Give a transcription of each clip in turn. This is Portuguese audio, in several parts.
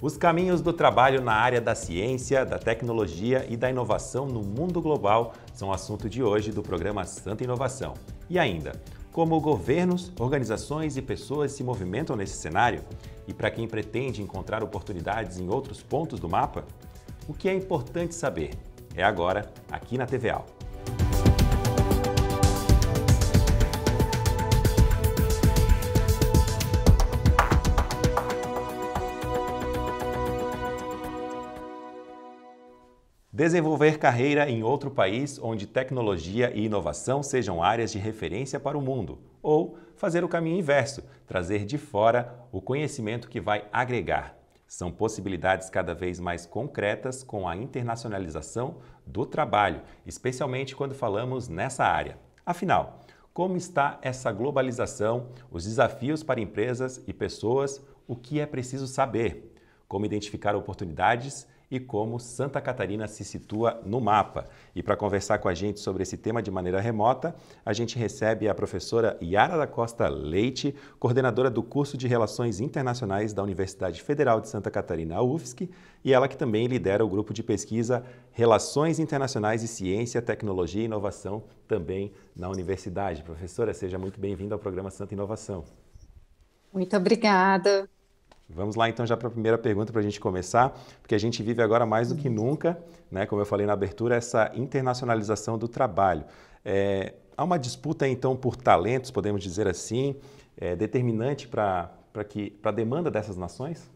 Os caminhos do trabalho na área da ciência, da tecnologia e da inovação no mundo global são assunto de hoje do programa Santa Inovação. E ainda, como governos, organizações e pessoas se movimentam nesse cenário? E para quem pretende encontrar oportunidades em outros pontos do mapa? O que é importante saber? É agora, aqui na TVA. Desenvolver carreira em outro país onde tecnologia e inovação sejam áreas de referência para o mundo. Ou fazer o caminho inverso, trazer de fora o conhecimento que vai agregar. São possibilidades cada vez mais concretas com a internacionalização do trabalho, especialmente quando falamos nessa área. Afinal, como está essa globalização, os desafios para empresas e pessoas, o que é preciso saber, como identificar oportunidades e como Santa Catarina se situa no mapa. E para conversar com a gente sobre esse tema de maneira remota, a gente recebe a professora Yara da Costa Leite, coordenadora do curso de Relações Internacionais da Universidade Federal de Santa Catarina, a UFSC, e ela que também lidera o grupo de pesquisa Relações Internacionais e Ciência, Tecnologia e Inovação, também na universidade. Professora, seja muito bem-vinda ao programa Santa Inovação. Muito obrigada. Vamos lá então já para a primeira pergunta para a gente começar, porque a gente vive agora mais do que nunca, né, como eu falei na abertura, essa internacionalização do trabalho. É, há uma disputa então por talentos, podemos dizer assim, é, determinante para a demanda dessas nações?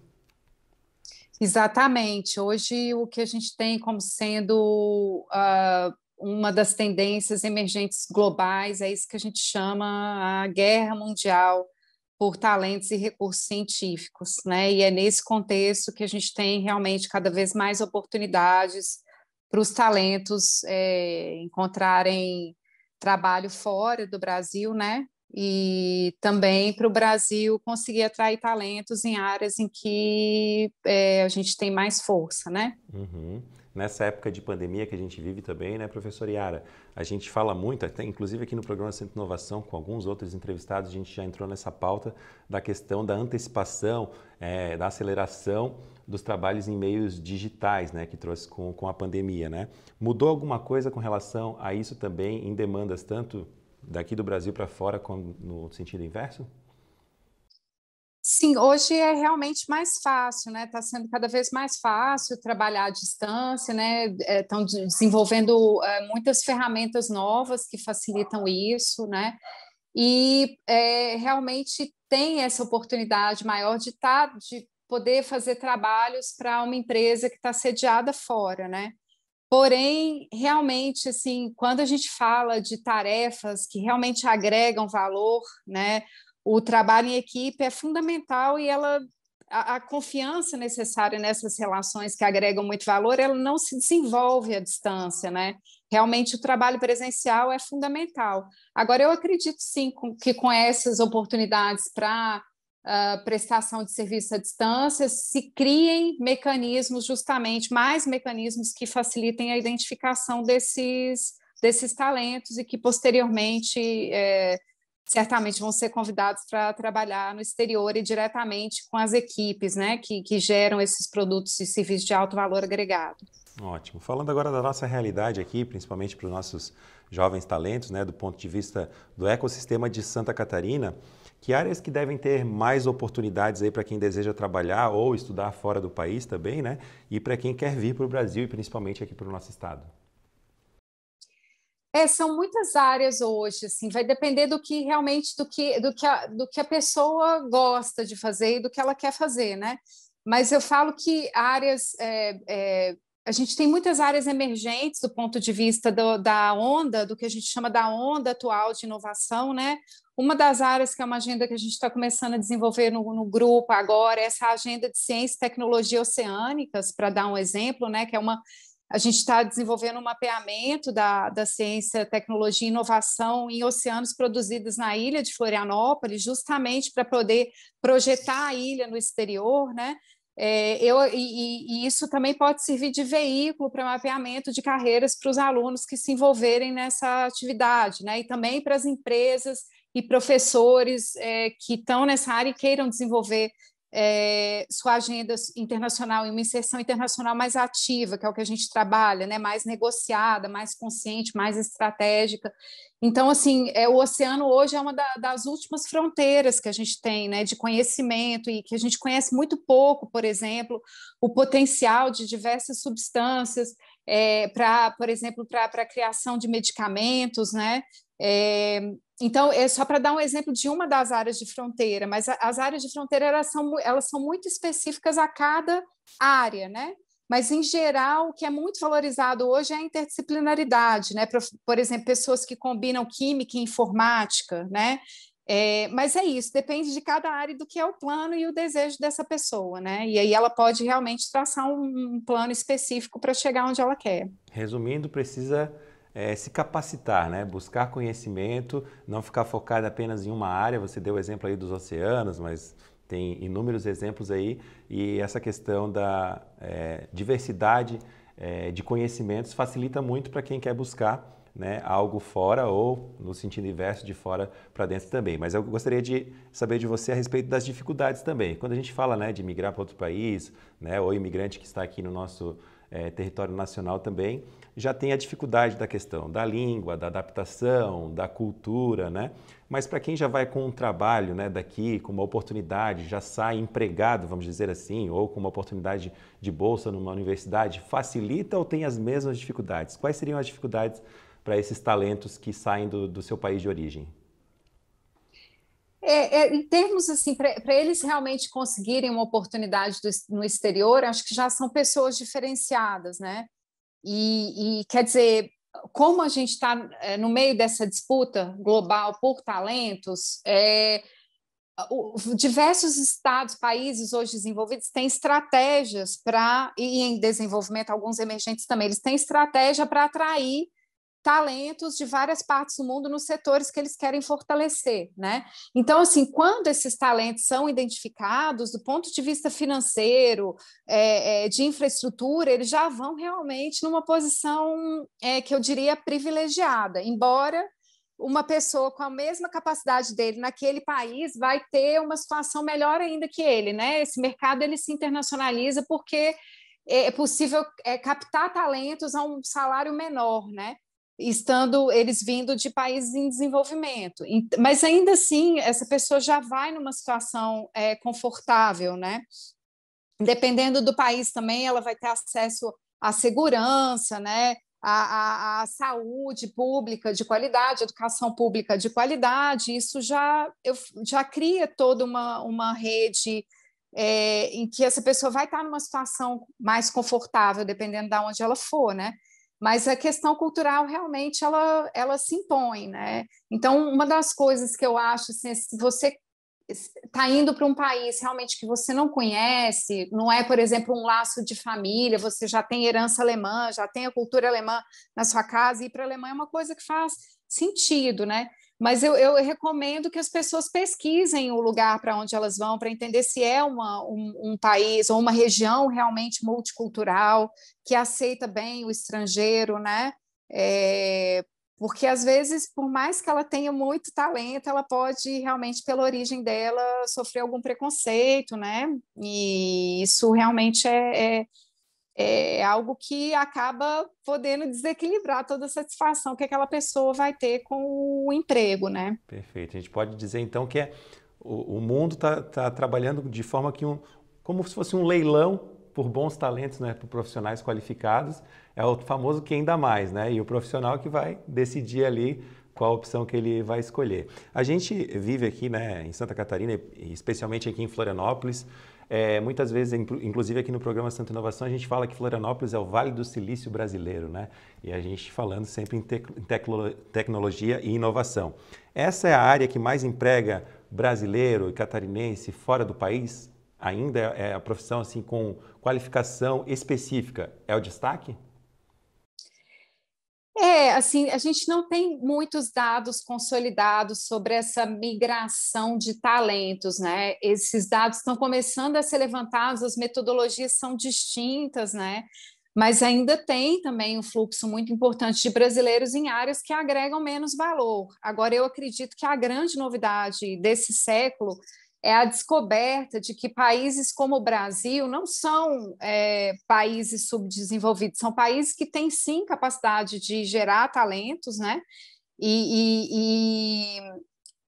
Exatamente. Hoje o que a gente tem como sendo uh, uma das tendências emergentes globais é isso que a gente chama a guerra mundial por talentos e recursos científicos, né? E é nesse contexto que a gente tem realmente cada vez mais oportunidades para os talentos é, encontrarem trabalho fora do Brasil, né? E também para o Brasil conseguir atrair talentos em áreas em que é, a gente tem mais força, né? Uhum nessa época de pandemia que a gente vive também, né, professor Yara? A gente fala muito, até inclusive aqui no programa Centro Inovação, com alguns outros entrevistados, a gente já entrou nessa pauta da questão da antecipação, é, da aceleração dos trabalhos em meios digitais, né, que trouxe com, com a pandemia, né? Mudou alguma coisa com relação a isso também em demandas tanto daqui do Brasil para fora como no sentido inverso? Sim, hoje é realmente mais fácil, né? Está sendo cada vez mais fácil trabalhar à distância, né? Estão é, desenvolvendo é, muitas ferramentas novas que facilitam isso, né? E é, realmente tem essa oportunidade maior de tá, de poder fazer trabalhos para uma empresa que está sediada fora, né? Porém, realmente, assim, quando a gente fala de tarefas que realmente agregam valor, né? o trabalho em equipe é fundamental e ela a, a, confiança necessária nessas relações que agregam muito valor, ela não se desenvolve à distância, né? Realmente o trabalho presencial é fundamental. Agora eu acredito sim com, que com essas oportunidades para uh, ah, prestação de serviço à distância se criem mecanismos justamente mais mecanismos que facilitem a identificação desses desses talentos e que posteriormente eh, certamente vão ser convidados para trabalhar no exterior e diretamente com as equipes né, que, que geram esses produtos e serviços de alto valor agregado. Ótimo. Falando agora da nossa realidade aqui, principalmente para os nossos jovens talentos, né, do ponto de vista do ecossistema de Santa Catarina, que áreas que devem ter mais oportunidades aí para quem deseja trabalhar ou estudar fora do país também, né? E para quem quer vir para o Brasil e principalmente aqui para o nosso estado. É, são muitas áreas hoje, assim, vai depender do que realmente do que, do, que a, do que a pessoa gosta de fazer e do que ela quer fazer, né? Mas eu falo que áreas é, é, a gente tem muitas áreas emergentes do ponto de vista do, da onda, do que a gente chama da onda atual de inovação, né? Uma das áreas que é uma agenda que a gente está começando a desenvolver no, no, grupo agora é essa agenda de ciência e tecnologia oceânicas, para dar um exemplo, né? Que é uma a gente está desenvolvendo um mapeamento da, da ciência, tecnologia e inovação em oceanos produzidos na ilha de Florianópolis, justamente para poder projetar a ilha no exterior, né? É, eu, e, e, isso também pode servir de veículo para mapeamento de carreiras para os alunos que se envolverem nessa atividade, né? E também para as empresas e professores é, que estão nessa área e queiram desenvolver é, sua agenda internacional e uma inserção internacional mais ativa, que é o que a gente trabalha, né? mais negociada, mais consciente, mais estratégica. Então, assim, é, o oceano hoje é uma da, das últimas fronteiras que a gente tem né? de conhecimento e que a gente conhece muito pouco, por exemplo, o potencial de diversas substâncias. É, para, por exemplo, para a criação de medicamentos, né? É, então, é só para dar um exemplo de uma das áreas de fronteira, mas as áreas de fronteira elas são, elas são muito específicas a cada área, né? Mas, em geral, o que é muito valorizado hoje é a interdisciplinaridade, né? Por, por exemplo, pessoas que combinam química e informática, né? É, mas é isso, depende de cada área do que é o plano e o desejo dessa pessoa, né? E aí ela pode realmente traçar um, um plano específico para chegar onde ela quer. Resumindo, precisa é, se capacitar, né? buscar conhecimento, não ficar focado apenas em uma área. Você deu o exemplo aí dos oceanos, mas tem inúmeros exemplos aí. E essa questão da é, diversidade é, de conhecimentos facilita muito para quem quer buscar né, algo fora ou no sentido inverso, de fora para dentro também. Mas eu gostaria de saber de você a respeito das dificuldades também. Quando a gente fala né, de migrar para outro país, né, ou imigrante que está aqui no nosso é, território nacional também, já tem a dificuldade da questão da língua, da adaptação, da cultura, né? Mas para quem já vai com um trabalho né, daqui, com uma oportunidade, já sai empregado, vamos dizer assim, ou com uma oportunidade de bolsa numa universidade, facilita ou tem as mesmas dificuldades? Quais seriam as dificuldades para esses talentos que saem do, do seu país de origem? É, é, em termos assim, para eles realmente conseguirem uma oportunidade do, no exterior, acho que já são pessoas diferenciadas, né? E, e quer dizer, como a gente está é, no meio dessa disputa global por talentos, é, diversos estados, países hoje desenvolvidos têm estratégias para, e em desenvolvimento alguns emergentes também, eles têm estratégia para atrair talentos de várias partes do mundo nos setores que eles querem fortalecer, né? Então, assim, quando esses talentos são identificados, do ponto de vista financeiro, é, é, de infraestrutura, eles já vão realmente numa posição é, que eu diria privilegiada, embora uma pessoa com a mesma capacidade dele naquele país vai ter uma situação melhor ainda que ele, né? Esse mercado ele se internacionaliza porque é possível é, captar talentos a um salário menor, né? estando eles vindo de países em desenvolvimento. Mas ainda assim, essa pessoa já vai numa situação é, confortável, né? Dependendo do país também, ela vai ter acesso à segurança, né? À saúde pública de qualidade, educação pública de qualidade, isso já, eu, já cria toda uma, uma rede é, em que essa pessoa vai estar numa situação mais confortável, dependendo de onde ela for, né? mas a questão cultural realmente ela, ela se impõe, né? Então, uma das coisas que eu acho, assim, é se você está indo para um país realmente que você não conhece, não é, por exemplo, um laço de família, você já tem herança alemã, já tem a cultura alemã na sua casa, e ir para a Alemanha é uma coisa que faz sentido, né? Mas eu, eu, recomendo que as pessoas pesquisem o lugar para onde elas vão, para entender se é uma, um, um, país ou uma região realmente multicultural, que aceita bem o estrangeiro, né? É, porque às vezes, por mais que ela tenha muito talento, ela pode realmente, pela origem dela, sofrer algum preconceito, né? E isso realmente é, é é algo que acaba podendo desequilibrar toda a satisfação que aquela pessoa vai ter com o emprego, né? Perfeito. A gente pode dizer então que é, o, o mundo está tá trabalhando de forma que um, como se fosse um leilão por bons talentos, né, por profissionais qualificados, é o famoso quem dá mais, né? E o profissional que vai decidir ali qual a opção que ele vai escolher. A gente vive aqui, né, em Santa Catarina, especialmente aqui em Florianópolis, é, muitas vezes, inclusive aqui no programa Santa Inovação, a gente fala que Florianópolis é o Vale do Silício brasileiro, né? E a gente falando sempre em, tec tecnologia e inovação. Essa é a área que mais emprega brasileiro e catarinense fora do país? Ainda é a profissão assim com qualificação específica? É o destaque? É, assim, a gente não tem muitos dados consolidados sobre essa migração de talentos, né? Esses dados estão começando a ser levantados, as metodologias são distintas, né? Mas ainda tem também um fluxo muito importante de brasileiros em áreas que agregam menos valor. Agora, eu acredito que a grande novidade desse século é a descoberta de que países como o Brasil não são é, países subdesenvolvidos, são países que têm sim capacidade de gerar talentos, né? E, e,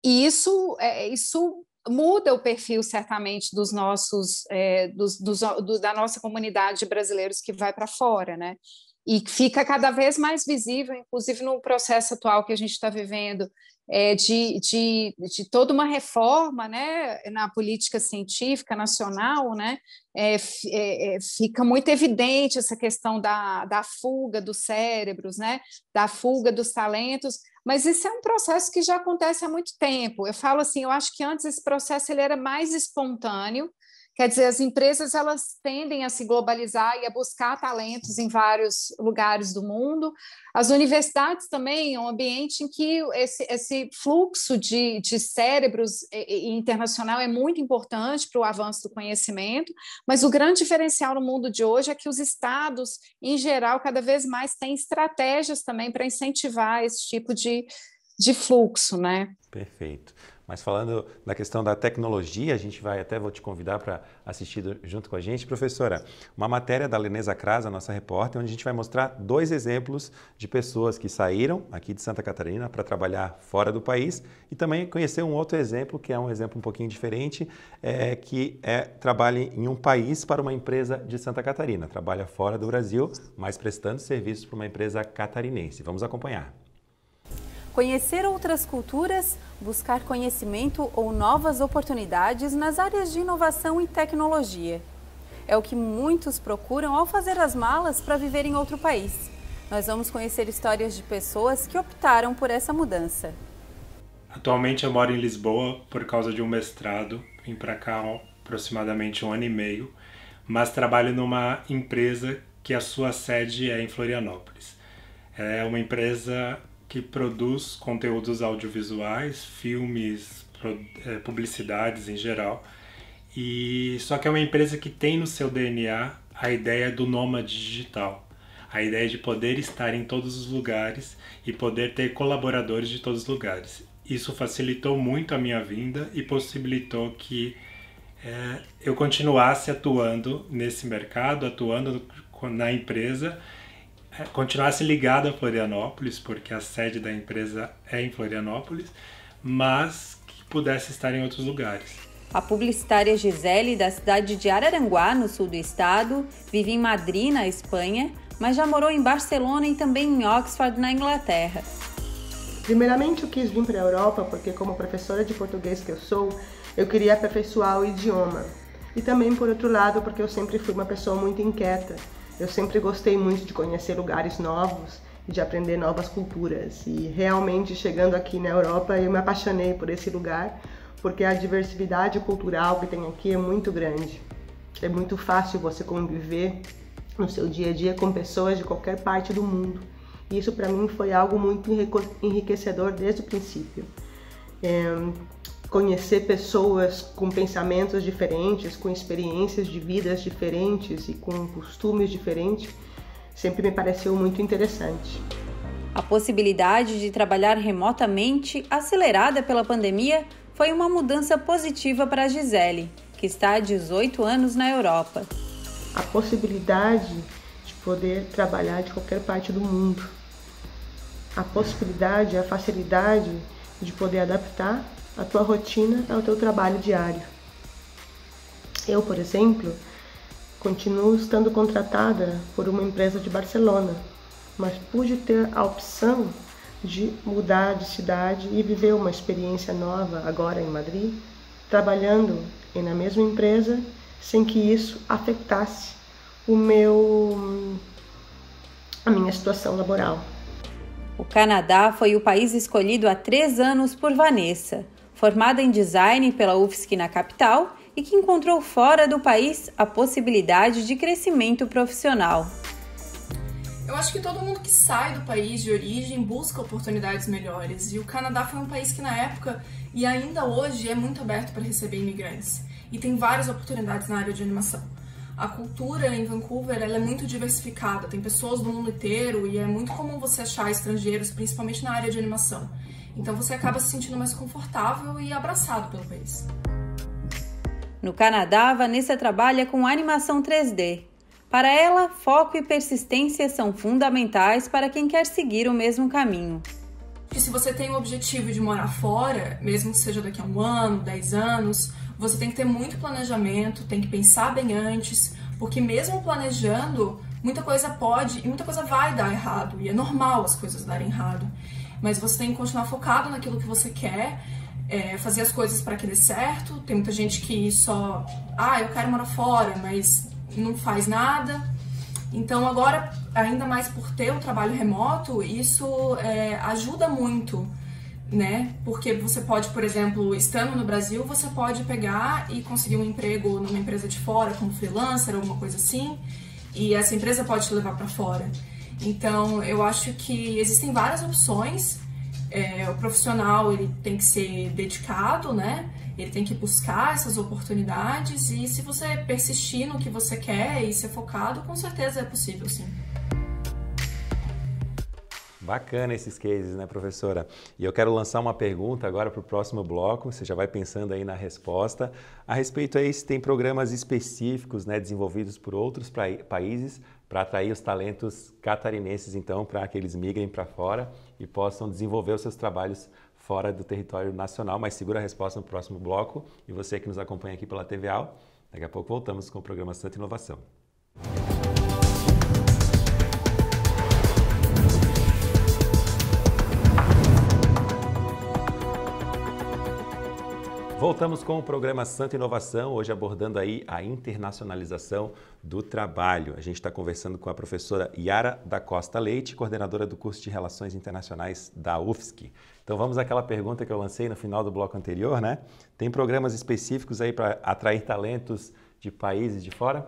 e isso, é, isso muda o perfil certamente dos nossos é, dos, dos, do, da nossa comunidade de brasileiros que vai para fora, né? e que fica cada vez mais visível, inclusive no processo atual que a gente está vivendo, é, de, de, de, toda uma reforma né, na política científica nacional, né, é, é, é, fica muito evidente essa questão da, da fuga dos cérebros, né, da fuga dos talentos, mas isso é um processo que já acontece há muito tempo. Eu falo assim, eu acho que antes esse processo ele era mais espontâneo, Quer dizer, as empresas elas tendem a se globalizar e a buscar talentos em vários lugares do mundo. As universidades também é um ambiente em que esse, esse fluxo de, de cérebros internacional é muito importante para o avanço do conhecimento, mas o grande diferencial no mundo de hoje é que os estados, em geral, cada vez mais têm estratégias também para incentivar esse tipo de, de fluxo, né? Perfeito. Mas falando da questão da tecnologia, a gente vai até vou te convidar para assistir junto com a gente, professora. Uma matéria da Leneza Crasa, nossa repórter, onde a gente vai mostrar dois exemplos de pessoas que saíram aqui de Santa Catarina para trabalhar fora do país e também conhecer um outro exemplo que é um exemplo um pouquinho diferente, é, que é trabalha em um país para uma empresa de Santa Catarina, trabalha fora do Brasil, mas prestando serviços para uma empresa catarinense. Vamos acompanhar conhecer outras culturas, buscar conhecimento ou novas oportunidades nas áreas de inovação e tecnologia. É o que muitos procuram ao fazer as malas para viver em outro país. Nós vamos conhecer histórias de pessoas que optaram por essa mudança. Atualmente eu moro em Lisboa por causa de um mestrado, vim para cá há aproximadamente um ano e meio, mas trabalho numa empresa que a sua sede é em Florianópolis. É uma empresa que produz conteúdos audiovisuais, filmes, é, publicidades em geral. E só que é uma empresa que tem no seu DNA a ideia do nômade digital, a ideia de poder estar em todos os lugares e poder ter colaboradores de todos os lugares. Isso facilitou muito a minha vinda e possibilitou que é, eu continuasse atuando nesse mercado, atuando na empresa continuasse ligada a Florianópolis, porque a sede da empresa é em Florianópolis, mas que pudesse estar em outros lugares. A publicitária Gisele, da cidade de Araranguá, no sul do estado, vive em Madrid, na Espanha, mas já morou em Barcelona e também em Oxford, na Inglaterra. Primeiramente, eu quis vir para a Europa porque, como professora de português que eu sou, eu queria aperfeiçoar o idioma. E também, por outro lado, porque eu sempre fui uma pessoa muito inquieta eu sempre gostei muito de conhecer lugares novos e de aprender novas culturas. E realmente chegando aqui na Europa, eu me apaixonei por esse lugar, porque a diversidade cultural que tem aqui é muito grande. É muito fácil você conviver no seu dia a dia com pessoas de qualquer parte do mundo. E isso para mim foi algo muito enriquecedor desde o princípio. É, conhecer pessoas com pensamentos diferentes, com experiências de vidas diferentes e com costumes diferentes, sempre me pareceu muito interessante. A possibilidade de trabalhar remotamente, acelerada pela pandemia, foi uma mudança positiva para Gisele, que está há 18 anos na Europa. A possibilidade de poder trabalhar de qualquer parte do mundo. A possibilidade, a facilidade de poder adaptar a tua rotina é o teu trabalho diário. Eu, por exemplo, continuo estando contratada por uma empresa de Barcelona, mas pude ter a opção de mudar de cidade e viver uma experiência nova agora em Madrid, trabalhando na mesma empresa sem que isso afetasse o meu a minha situação laboral. O Canadá foi o país escolhido há três anos por Vanessa, formada em design pela UFSC na capital e que encontrou fora do país a possibilidade de crescimento profissional. Eu acho que todo mundo que sai do país de origem busca oportunidades melhores, e o Canadá foi um país que na época e ainda hoje é muito aberto para receber imigrantes, e tem várias oportunidades na área de animação. A cultura em Vancouver ela é muito diversificada, tem pessoas do mundo inteiro e é muito comum você achar estrangeiros, principalmente na área de animação. Então você acaba se sentindo mais confortável e abraçado pelo país. No Canadá, Vanessa trabalha com animação 3D. Para ela, foco e persistência são fundamentais para quem quer seguir o mesmo caminho. Porque se você tem o objetivo de morar fora, mesmo que seja daqui a um ano, dez anos, você tem que ter muito planejamento, tem que pensar bem antes, porque mesmo planejando, muita coisa pode e muita coisa vai dar errado, e é normal as coisas darem errado mas você tem que continuar focado naquilo que você quer, é, fazer as coisas para que dê certo. Tem muita gente que só, ah, eu quero morar fora, mas não faz nada. Então, agora, ainda mais por ter o um trabalho remoto, isso é, ajuda muito, né? Porque você pode, por exemplo, estando no Brasil, você pode pegar e conseguir um emprego numa empresa de fora, como freelancer, alguma coisa assim, e essa empresa pode te levar para fora. Então, eu acho que existem várias opções. É, o profissional ele tem que ser dedicado, né? Ele tem que buscar essas oportunidades e se você persistir no que você quer e ser focado, com certeza é possível, sim. Bacana esses cases, né, professora? E eu quero lançar uma pergunta agora para o próximo bloco. Você já vai pensando aí na resposta. A respeito aí se tem programas específicos, né, desenvolvidos por outros países para atrair os talentos catarinenses, então, para que eles migrem para fora e possam desenvolver os seus trabalhos fora do território nacional. Mas segura a resposta no próximo bloco. E você que nos acompanha aqui pela TVA, daqui a pouco voltamos com o programa Santa Inovação. Voltamos com o programa Santa Inovação, hoje abordando aí a internacionalização do trabalho. A gente está conversando com a professora Yara da Costa Leite, coordenadora do curso de Relações Internacionais da UFSC. Então vamos àquela pergunta que eu lancei no final do bloco anterior, né? Tem programas específicos aí para atrair talentos de países de fora?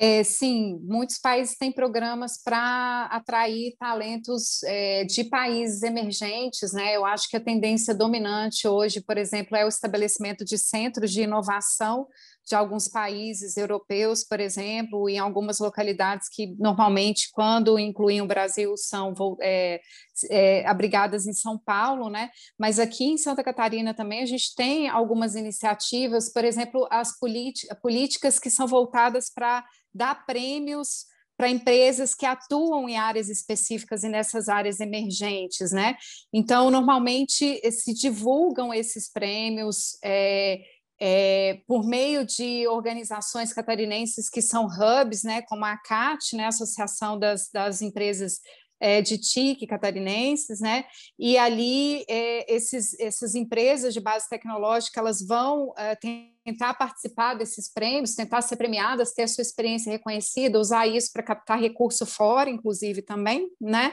É, sim, muitos países têm programas para atrair talentos é, de países emergentes, né? Eu acho que a tendência dominante hoje, por exemplo, é o estabelecimento de centros de inovação de alguns países europeus, por exemplo, em algumas localidades que normalmente, quando incluem o Brasil, são é, é, abrigadas em São Paulo, né? Mas aqui em Santa Catarina também a gente tem algumas iniciativas, por exemplo, as políticas que são voltadas para dá prêmios para empresas que atuam em áreas específicas e nessas áreas emergentes, né? Então, normalmente eh, se divulgam esses prêmios é, é, por meio de organizações catarinenses que são hubs, né? Como a ACAT, né? Associação das, das Empresas é, de TIC catarinenses, né? E ali é, esses, essas empresas de base tecnológica elas vão é, tentar participar desses prêmios, tentar ser premiadas, ter a sua experiência reconhecida, usar isso para captar recurso fora, inclusive também, né?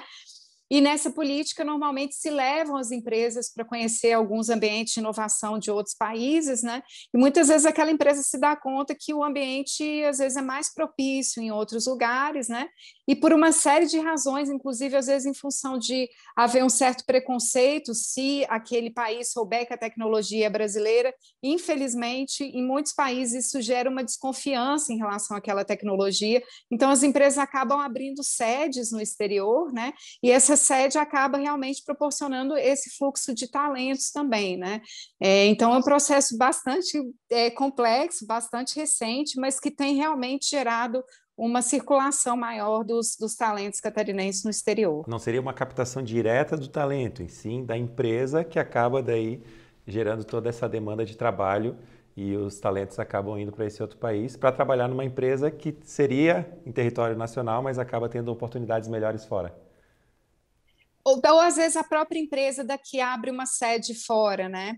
E nessa política, normalmente se levam as empresas para conhecer alguns ambientes de inovação de outros países, né? E muitas vezes aquela empresa se dá conta que o ambiente, às vezes, é mais propício em outros lugares, né? E por uma série de razões, inclusive, às vezes, em função de haver um certo preconceito, se aquele país souber que a tecnologia é brasileira, infelizmente, em muitos países, isso gera uma desconfiança em relação àquela tecnologia. Então, as empresas acabam abrindo sedes no exterior, né? E essas sede acaba realmente proporcionando esse fluxo de talentos também, né? É, então é um processo bastante é, complexo, bastante recente, mas que tem realmente gerado uma circulação maior dos, dos talentos catarinenses no exterior. Não seria uma captação direta do talento, e sim da empresa que acaba daí gerando toda essa demanda de trabalho e os talentos acabam indo para esse outro país para trabalhar numa empresa que seria em território nacional, mas acaba tendo oportunidades melhores fora. Ou, ou então, às vezes a própria empresa daqui abre uma sede fora, né?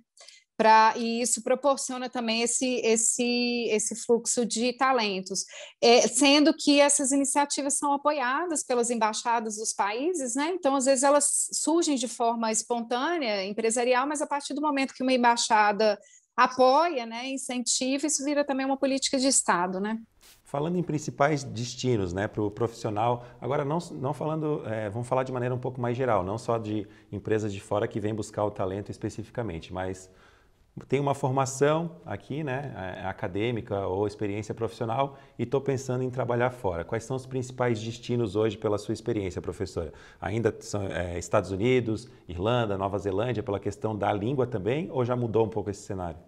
Pra, e isso proporciona também esse, esse, esse fluxo de talentos, é, sendo que essas iniciativas são apoiadas pelas embaixadas dos países, né? Então, às vezes, elas surgem de forma espontânea, empresarial, mas a partir do momento que uma embaixada apoia, né, incentiva, isso vira também uma política de Estado, né? Falando em principais destinos né, para o profissional, agora não, não falando, é, vamos falar de maneira um pouco mais geral, não só de empresas de fora que vêm buscar o talento especificamente, mas tem uma formação aqui, né, eh, acadêmica ou experiência profissional e estou pensando em trabalhar fora. Quais são os principais destinos hoje pela sua experiência, professora? Ainda são é, Estados Unidos, Irlanda, Nova Zelândia, pela questão da língua também, ou já mudou um pouco esse cenário?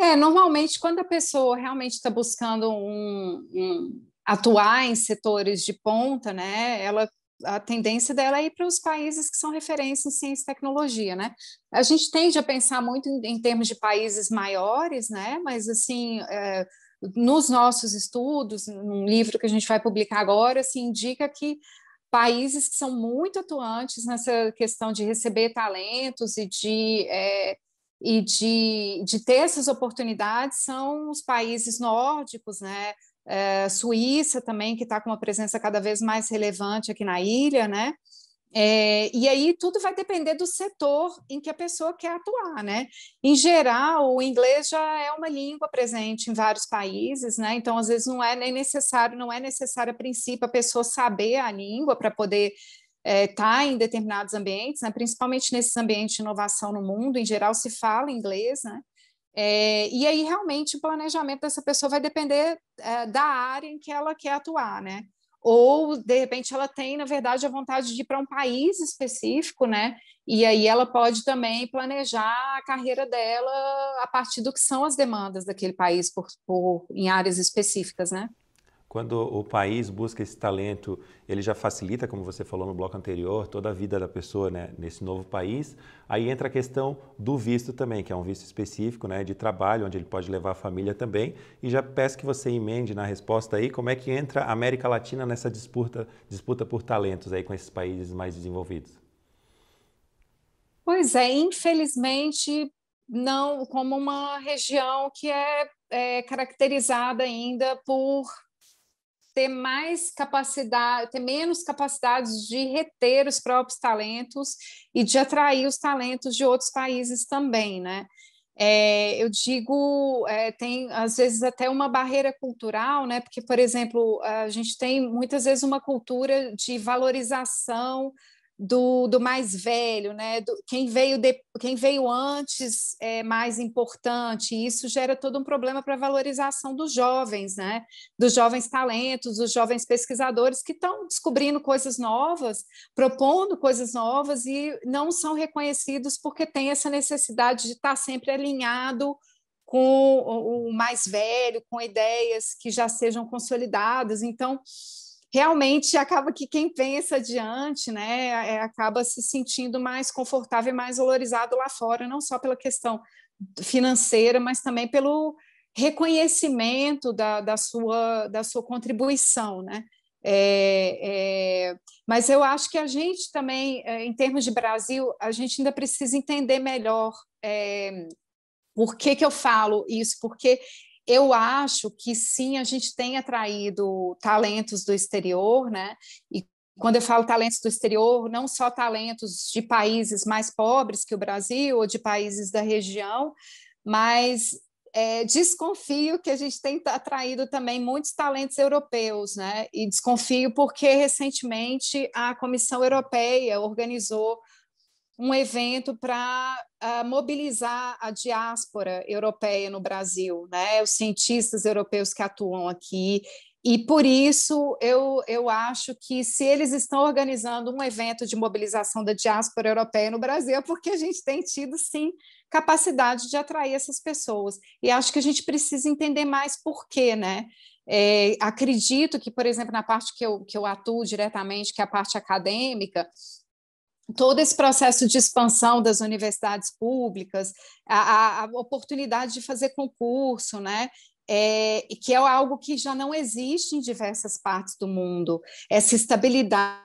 É, normalmente quando a pessoa realmente está buscando um, um, atuar em setores de ponta, né, ela a tendência dela é ir para os países que são referência em ciência e tecnologia, né? A gente tende a pensar muito em, em termos de países maiores, né? Mas assim, é, nos nossos estudos, num livro que a gente vai publicar agora, se indica que países que são muito atuantes nessa questão de receber talentos e de é, e de, de ter essas oportunidades são os países nórdicos, né? É, Suíça também, que está com uma presença cada vez mais relevante aqui na ilha, né? É, e aí tudo vai depender do setor em que a pessoa quer atuar, né? Em geral, o inglês já é uma língua presente em vários países, né? Então, às vezes não é nem necessário, não é necessário a princípio a pessoa saber a língua para poder está é, tá em determinados ambientes, né? principalmente nesses ambientes de inovação no mundo, em geral se fala inglês, né? É, e aí realmente o planejamento dessa pessoa vai depender é, da área em que ela quer atuar, né? Ou de repente ela tem, na verdade, a vontade de ir para um país específico, né? E aí ela pode também planejar a carreira dela a partir do que são as demandas daquele país por, por em áreas específicas, né? Quando o país busca esse talento, ele já facilita, como você falou no bloco anterior, toda a vida da pessoa né, nesse novo país. Aí entra a questão do visto também, que é um visto específico né, de trabalho, onde ele pode levar a família também. E já peço que você emende na resposta aí como é que entra a América Latina nessa disputa, disputa por talentos aí com esses países mais desenvolvidos. Pois é, infelizmente, não como uma região que é, é caracterizada ainda por ter mais capacidade, ter menos capacidades de reter os próprios talentos e de atrair os talentos de outros países também, né? É, eu digo, é, tem às vezes até uma barreira cultural, né? Porque, por exemplo, a gente tem muitas vezes uma cultura de valorização do, do mais velho, né? Do, quem, veio de, quem veio antes é mais importante. Isso gera todo um problema para a valorização dos jovens, né? Dos jovens talentos, dos jovens pesquisadores que estão descobrindo coisas novas, propondo coisas novas e não são reconhecidos porque tem essa necessidade de estar tá sempre alinhado com o, o mais velho, com ideias que já sejam consolidadas. Então, realmente acaba que quem pensa adiante, né, é, acaba se sentindo mais confortável e mais valorizado lá fora, não só pela questão financeira, mas também pelo reconhecimento da, da, sua, da sua contribuição, né? É, é, mas eu acho que a gente também, é, em termos de Brasil, a gente ainda precisa entender melhor é, por que, que eu falo isso, porque eu acho que sim, a gente tem atraído talentos do exterior, né? E quando eu falo talentos do exterior, não só talentos de países mais pobres que o Brasil ou de países da região, mas é, desconfio que a gente tem atraído também muitos talentos europeus, né? E desconfio porque recentemente a Comissão Europeia organizou um evento para uh, ah, mobilizar a diáspora europeia no Brasil, né? os cientistas europeus que atuam aqui. E por isso eu, eu acho que se eles estão organizando um evento de mobilização da diáspora europeia no Brasil, é porque a gente tem tido, sim, capacidade de atrair essas pessoas. E acho que a gente precisa entender mais por quê, né? É, acredito que, por exemplo, na parte que eu, que eu atuo diretamente, que é a parte acadêmica, todo esse processo de expansão das universidades públicas, a, a oportunidade de fazer concurso, né? É, que é algo que já não existe em diversas partes do mundo, essa estabilidade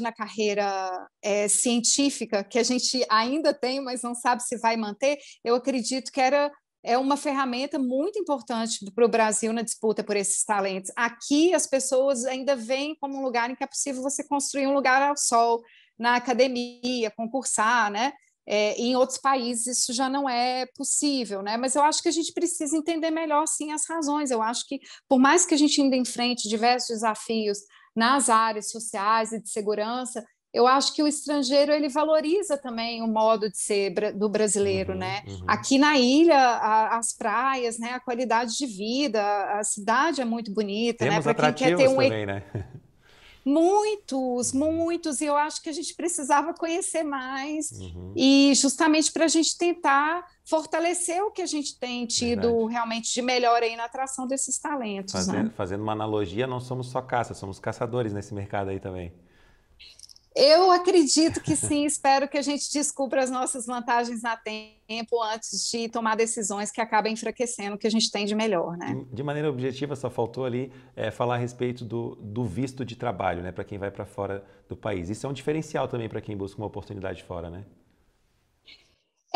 na carreira é, científica que a gente ainda tem, mas não sabe se vai manter, eu acredito que era é uma ferramenta muito importante para o Brasil na disputa por esses talentos. Aqui as pessoas ainda veem como um lugar em que é possível você construir um lugar ao sol, na academia, concursar, né? É, em outros países isso já não é possível, né? Mas eu acho que a gente precisa entender melhor, sim, as razões. Eu acho que, por mais que a gente ainda enfrente diversos desafios nas áreas sociais e de segurança, eu acho que o estrangeiro ele valoriza também o modo de ser do brasileiro, uhum, né? Uhum. Aqui na ilha, a, as praias, né? A qualidade de vida, a cidade é muito bonita, né? Temos né? Para quem quer ter um também, né? Muitos, muitos, e eu acho que a gente precisava conhecer mais, uhum. e justamente para a gente tentar fortalecer o que a gente tem tido Verdade. realmente de melhor aí na atração desses talentos. Fazendo, né? fazendo uma analogia, não somos só caça, somos caçadores nesse mercado aí também. Eu acredito que sim, espero que a gente descubra as nossas vantagens a tempo antes de tomar decisões que acabem enfraquecendo o que a gente tem de melhor, né? De maneira objetiva, só faltou ali é, falar a respeito do, do visto de trabalho, né, para quem vai para fora do país. Isso é um diferencial também para quem busca uma oportunidade fora, né?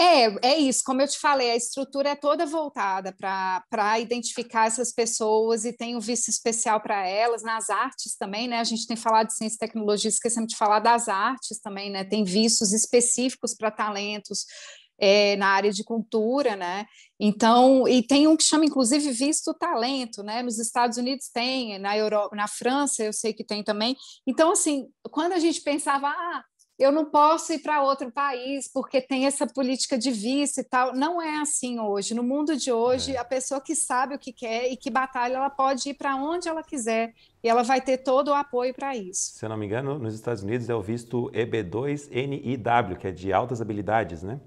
É, é isso, como eu te falei, a estrutura é toda voltada para identificar essas pessoas e tem um visto especial para elas, nas artes também, né? A gente tem falado de ciência e tecnologia, esquecemos de falar das artes também, né? Tem vistos específicos para talentos é, na área de cultura, né? Então, e tem um que chama, inclusive, visto talento, né? Nos Estados Unidos tem, na Europa, na França eu sei que tem também. Então, assim, quando a gente pensava, ah, eu não posso ir para outro país porque tem essa política de vice e tal. Não é assim hoje. No mundo de hoje, é. a pessoa que sabe o que quer e que batalha, ela pode ir para onde ela quiser e ela vai ter todo o apoio para isso. Se eu não me engano, nos Estados Unidos é o visto EB2NIW, que é de altas habilidades, né?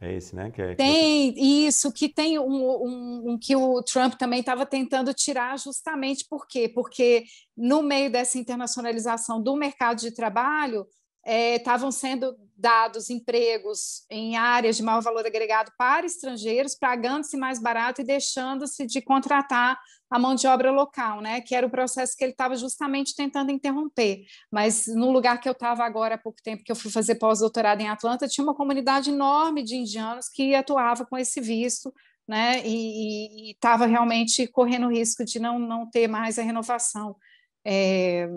É esse, né? Que é, que tem você... isso, que tem um, um, um que o Trump também estava tentando tirar justamente por quê? Porque no meio dessa internacionalização do mercado de trabalho, estavam eh, é, sendo dados empregos em áreas de maior valor agregado para estrangeiros, pagando-se mais barato e deixando-se de contratar a mão de obra local, né? Que era o processo que ele estava justamente tentando interromper. Mas no lugar que eu estava agora há pouco tempo, que eu fui fazer pós-doutorado em Atlanta, tinha uma comunidade enorme de indianos que atuava com esse visto, né? E estava realmente correndo o risco de não, não ter mais a renovação. É,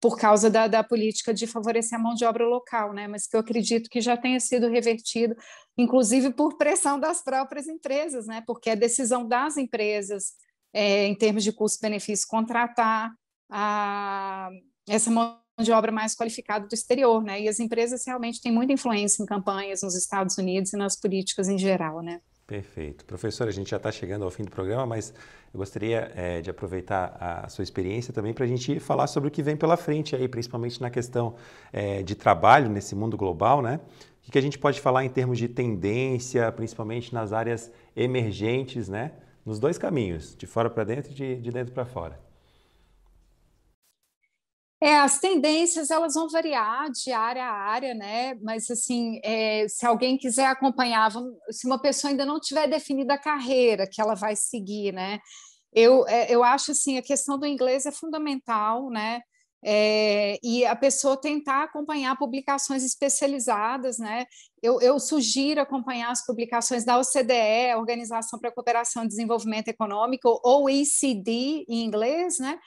por causa da, da, política de favorecer a mão de obra local, né? mas que eu acredito que já tenha sido revertido, inclusive por pressão das próprias empresas, né? porque é decisão das empresas, é, em termos de custo-benefício, contratar a, essa mão de obra mais qualificada do exterior, né? e as empresas realmente têm muita influência em campanhas nos Estados Unidos e nas políticas em geral. Né? Perfeito. Professor, a gente já está chegando ao fim do programa, mas eu gostaria é, de aproveitar a sua experiência também para a gente falar sobre o que vem pela frente aí, principalmente na questão é, de trabalho nesse mundo global, né? O que a gente pode falar em termos de tendência, principalmente nas áreas emergentes, né? Nos dois caminhos, de fora para dentro e de, de dentro para fora. É, as tendências elas vão variar de área a área, né? Mas assim, é, se alguém quiser acompanhar, se uma pessoa ainda não tiver definida a carreira que ela vai seguir, né? Eu, é, eu acho assim, a questão do inglês é fundamental, né? É, e a pessoa tentar acompanhar publicações especializadas, né? Eu, eu, sugiro acompanhar as publicações da OCDE, Organização para a Cooperação e Desenvolvimento Econômico, ou ECD em inglês, né?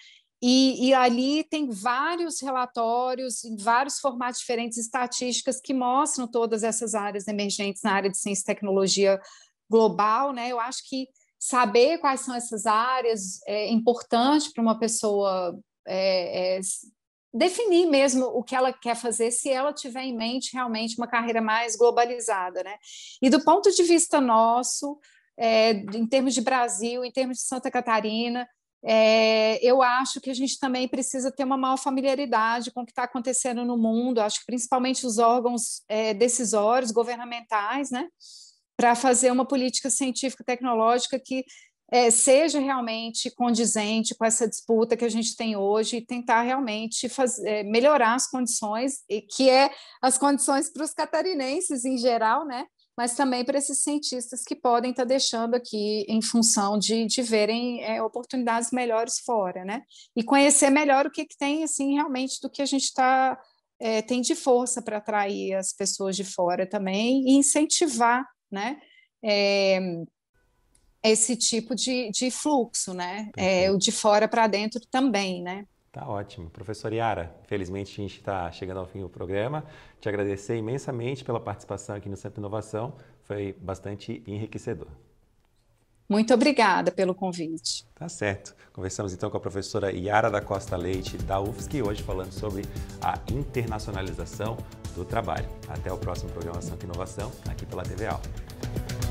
E, e, ali tem vários relatórios, em vários formatos diferentes, estatísticas que mostram todas essas áreas emergentes na área de ciência e tecnologia global. Né? Eu acho que saber quais são essas áreas é importante para uma pessoa é, é, definir mesmo o que ela quer fazer se ela tiver em mente realmente uma carreira mais globalizada, né? E do ponto de vista nosso, é, em termos de Brasil, em termos de Santa Catarina, é, eu acho que a gente também precisa ter uma maior familiaridade com o que está acontecendo no mundo, acho que principalmente os órgãos é, decisórios, governamentais, né, para fazer uma política científica tecnológica que é, seja realmente condizente com essa disputa que a gente tem hoje e tentar realmente é, melhorar as condições, que é as condições para os catarinenses em geral, né, mas também para esses cientistas que podem estar tá deixando aqui em função de, de verem é, oportunidades melhores fora, né? E conhecer melhor o que, que tem, assim, realmente do que a gente está é, tem de força para atrair as pessoas de fora também e incentivar, né? É, esse tipo de, de fluxo, né? É, uhum. o de fora para dentro também, né? Tá ótimo. Professor Yara, felizmente a gente está chegando ao fim do programa. Te agradecer imensamente pela participação aqui no Centro Inovação, foi bastante enriquecedor. Muito obrigada pelo convite. Tá certo. Conversamos então com a professora Yara da Costa Leite, da UFSC, hoje falando sobre a internacionalização do trabalho. Até o próximo programa Santo Inovação, aqui pela TVA.